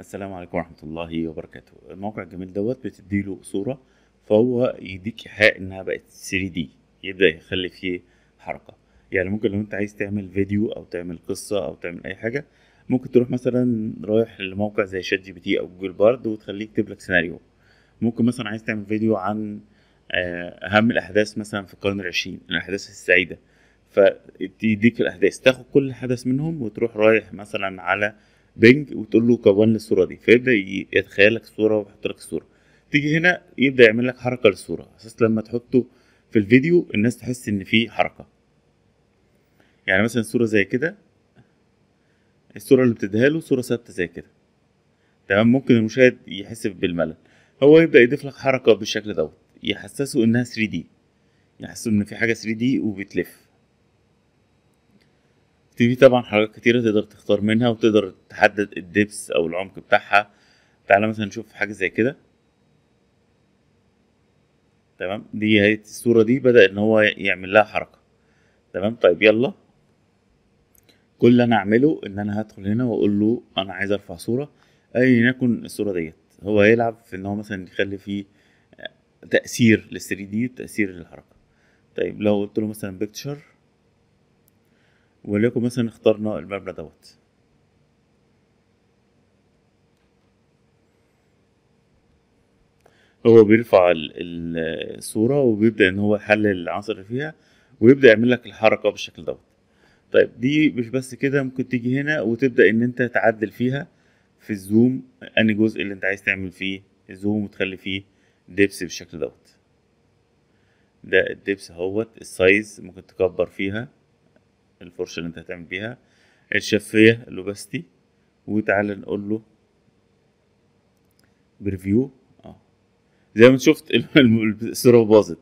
السلام عليكم ورحمه الله وبركاته الموقع الجميل دوت بتديله صوره فهو يديك إيحاء انها بقت 3 دي يبدا يخلي فيه حركه يعني ممكن لو انت عايز تعمل فيديو او تعمل قصه او تعمل اي حاجه ممكن تروح مثلا رايح لموقع زي شات جي بي تي او جوجل بارد وتخليه يكتب لك سيناريو ممكن مثلا عايز تعمل فيديو عن آه، اهم الاحداث مثلا في القرن العشرين الاحداث السعيده فتديك الاحداث تاخد كل حدث منهم وتروح رايح مثلا على بنج وتقول له كون لي الصوره دي فيبدا يتخيل لك الصوره ويحط لك الصوره تيجي هنا يبدا يعمل لك حركه للصوره اساس لما تحطه في الفيديو الناس تحس ان في حركه يعني مثلا صوره زي كده الصوره اللي بتديها له صوره ثابته زي كده تمام ممكن المشاهد يحس بالملل هو يبدا يضيف لك حركه بالشكل دوت يحسسه انها 3 d يحسسه ان في حاجه 3 d وبتلف في طبعا حاجات كتيرة تقدر تختار منها وتقدر تحدد الدبس أو العمق بتاعها تعالى مثلا نشوف حاجة زي كده تمام دي هي الصورة دي بدأ إن هو يعمل لها حركة تمام طيب يلا كل اللي أنا أعمله إن أنا هدخل هنا وأقول له أنا عايز أرفع صورة أي يكن الصورة ديت هو هيلعب في إن هو مثلا يخلي فيه تأثير للثري دي وتأثير للحركة طيب لو قلت له مثلا بيكتشر وليكن مثلا اخترنا المبنى دوت هو بيرفع الصورة وبيبدأ إن هو يحلل العناصر اللي فيها ويبدأ يعمل لك الحركة بالشكل دوت طيب دي مش بس كده ممكن تيجي هنا وتبدأ إن أنت تعدل فيها في الزوم أنهي جزء اللي أنت عايز تعمل فيه الزوم وتخلي فيه ديبس بالشكل دوت ده الدبس هوت السايز ممكن تكبر فيها الفرشه اللي انت هتعمل بيها الشفيه الاوباستي وتعالى نقول له بريفيو اه زي ما شفت الصوره باظت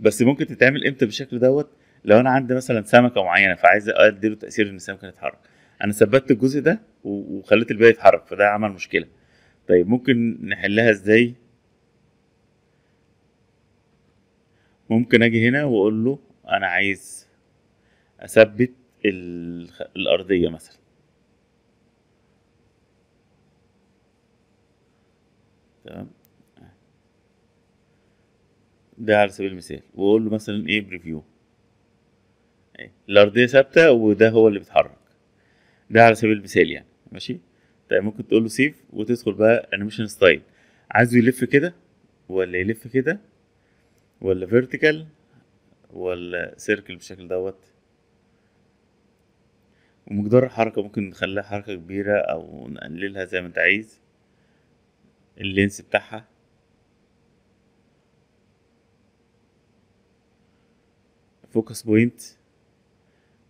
بس ممكن تتعمل امتى بالشكل دوت لو انا عندي مثلا سمكه معينه فعايز ادي له تاثير ان السمكه تتحرك انا ثبتت الجزء ده وخليت الباقي يتحرك فده عمل مشكله طيب ممكن نحلها ازاي ممكن اجي هنا واقول له انا عايز اثبت الارضيه مثلا تمام ده على سبيل المثال واقول له مثلا ايه بريفيو إيه؟ الارضيه ثابته وده هو اللي بيتحرك ده على سبيل المثال يعني ماشي طيب ممكن تقول له سيف وتدخل بقى انيميشن ستايل عايزه يلف كده ولا يلف كده ولا فيرتيكال ولا سيركل بالشكل دوت ومقدار الحركة ممكن نخليها حركة كبيرة أو نقللها زي ما أنت عايز اللينس بتاعها فوكس بوينت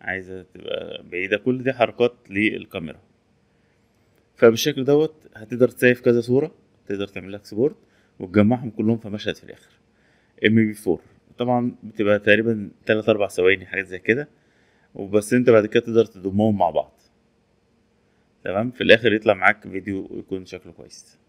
عايزة تبقى بعيدة كل دي حركات للكاميرا فبالشكل دوت هتقدر تسيف كذا صورة تقدر تعمل لك سبورت وتجمعهم كلهم في مشهد في الآخر ام بي 4 طبعا بتبقى تقريبا 3 4 ثواني حاجات زي كده وبس انت بعد كده تقدر تضمهم مع بعض تمام في الاخر يطلع معاك فيديو يكون شكله كويس